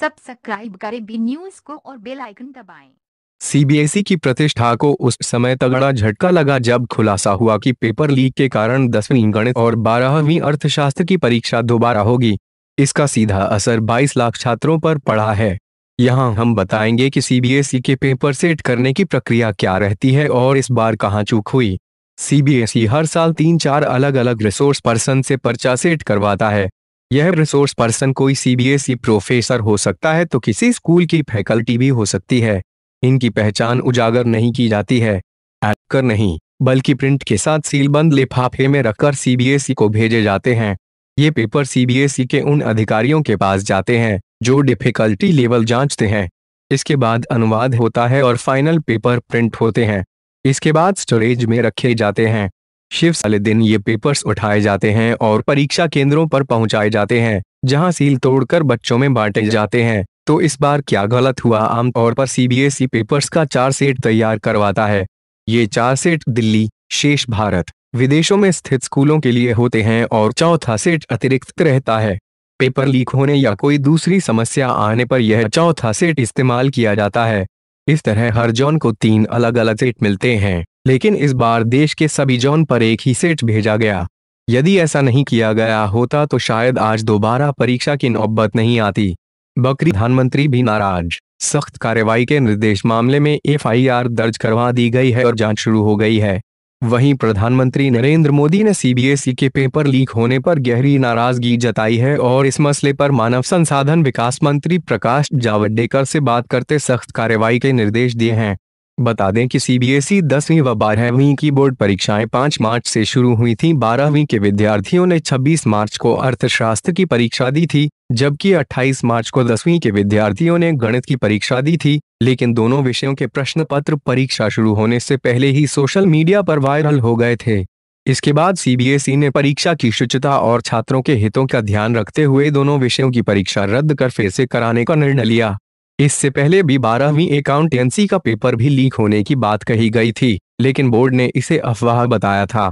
Subscribe करें B news को और बेल आइकन दबाएं। सीबीएसई e की प्रतिष्ठा को उस समय तगड़ा झटका लगा जब खुलासा हुआ कि पेपर लीक के कारण दसवीं गणित और बारहवीं अर्थशास्त्र की परीक्षा दोबारा होगी इसका सीधा असर 22 लाख छात्रों पर पड़ा है यहाँ हम बताएंगे कि सीबीएसई e के पेपर सेट करने की प्रक्रिया क्या रहती है और इस बार कहाँ चूक हुई सीबीएसई e हर साल तीन चार अलग अलग रिसोर्स पर्सन से पर्चा सेट करवाता है यह रिसोर्स पर्सन कोई सीबीएसई प्रोफेसर हो सकता है तो किसी स्कूल की फैकल्टी भी हो सकती है इनकी पहचान उजागर नहीं की जाती है कर नहीं बल्कि प्रिंट के साथ सीलबंद लिफाफे में रखकर सीबीएसई को भेजे जाते हैं ये पेपर सीबीएसई के उन अधिकारियों के पास जाते हैं जो डिफिकल्टी लेवल जांचते हैं इसके बाद अनुवाद होता है और फाइनल पेपर प्रिंट होते हैं इसके बाद स्टोरेज में रखे जाते हैं शिव साले दिन ये पेपर्स उठाए जाते हैं और परीक्षा केंद्रों पर पहुंचाए जाते हैं जहां सील तोड़कर बच्चों में बांटे जाते हैं तो इस बार क्या गलत हुआ आमतौर पर सीबीएसई पेपर्स e का चार सेट तैयार करवाता है ये चार सेट दिल्ली शेष भारत विदेशों में स्थित स्कूलों के लिए होते हैं और चौथा सेट अतिरिक्त रहता है पेपर लीक होने या कोई दूसरी समस्या आने पर यह चौथा सेट इस्तेमाल किया जाता है इस तरह हर जोन को तीन अलग अलग सेट मिलते हैं लेकिन इस बार देश के सभी जोन पर एक ही सेट भेजा गया यदि ऐसा नहीं किया गया होता तो शायद आज दोबारा परीक्षा की नौबत नहीं आती बकरी प्रधानमंत्री भी नाराज सख्त कार्रवाई के निर्देश मामले में एफआईआर दर्ज करवा दी गई है और जांच शुरू हो गई है वहीं प्रधानमंत्री नरेंद्र मोदी ने सीबीएसई के पेपर लीक होने पर गहरी नाराजगी जताई है और इस मसले पर मानव संसाधन विकास मंत्री प्रकाश जावड़ेकर से बात करते सख्त कार्रवाई के निर्देश दिए हैं बता दें कि सीबीएसई e दसवीं व बारहवीं की बोर्ड परीक्षाएं 5 मार्च से शुरू हुई थीं। बारहवीं के विद्यार्थियों ने 26 मार्च को अर्थशास्त्र की परीक्षा दी थी जबकि 28 मार्च को दसवीं के विद्यार्थियों ने गणित की परीक्षा दी थी लेकिन दोनों विषयों के प्रश्न पत्र परीक्षा शुरू होने से पहले ही सोशल मीडिया पर वायरल हो गए थे इसके बाद सीबीएसई e ने परीक्षा की शुचिता और छात्रों के हितों का ध्यान रखते हुए दोनों विषयों की परीक्षा रद्द कर फिर से कराने का निर्णय लिया इससे पहले भी बारहवीं अकाउंटेंसी का पेपर भी लीक होने की बात कही गई थी लेकिन बोर्ड ने इसे अफवाह बताया था